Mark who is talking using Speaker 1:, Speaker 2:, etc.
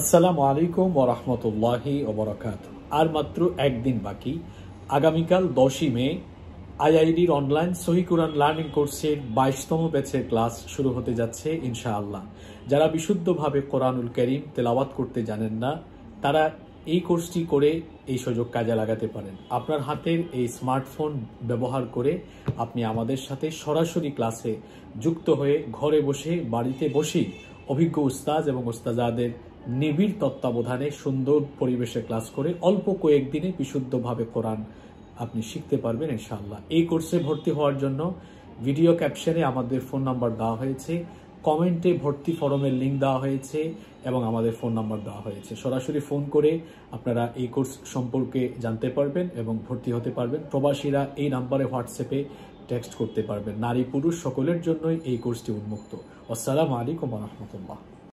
Speaker 1: আসসালামু আলাইকুম ওরহমতুল্লাহি ওবরাকাত
Speaker 2: আর মাত্র একদিন বাকি আগামীকাল দশই মে আইআইডির অনলাইন সহি কোরআন লার্নিং কোর্সের বাইশতম ব্যাচের ক্লাস শুরু হতে যাচ্ছে ইনশাআল্লাহ যারা বিশুদ্ধভাবে কোরআনুল করিম তেলাওয়াত করতে জানেন না তারা এই কোর্সটি করে এই সুযোগ কাজে লাগাতে পারেন আপনার হাতের এই স্মার্টফোন ব্যবহার করে আপনি আমাদের সাথে সরাসরি ক্লাসে যুক্ত হয়ে ঘরে বসে বাড়িতে বসেই অভিজ্ঞ উস্তাজ এবং উস্তাজাদের নিবিড় তত্ত্বাবধানে সুন্দর পরিবেশে ক্লাস করে অল্প কয়েকদিনে বিশুদ্ধভাবে কোরআন আপনি শিখতে পারবেন ইনশাআল্লাহ এই কোর্সে ভর্তি হওয়ার জন্য ভিডিও ক্যাপশনে আমাদের ফোন নাম্বার দেওয়া হয়েছে কমেন্টে ভর্তি ফরমের লিঙ্ক দেওয়া হয়েছে এবং আমাদের ফোন নাম্বার দেওয়া হয়েছে সরাসরি ফোন করে আপনারা এই কোর্স সম্পর্কে জানতে পারবেন এবং ভর্তি হতে পারবেন প্রবাসীরা এই নাম্বারে হোয়াটসঅ্যাপে টেক্সট করতে পারবেন নারী পুরুষ সকলের জন্যই এই কোর্সটি উন্মুক্ত আসসালামু আলাইকুম রহমতুল্লাহ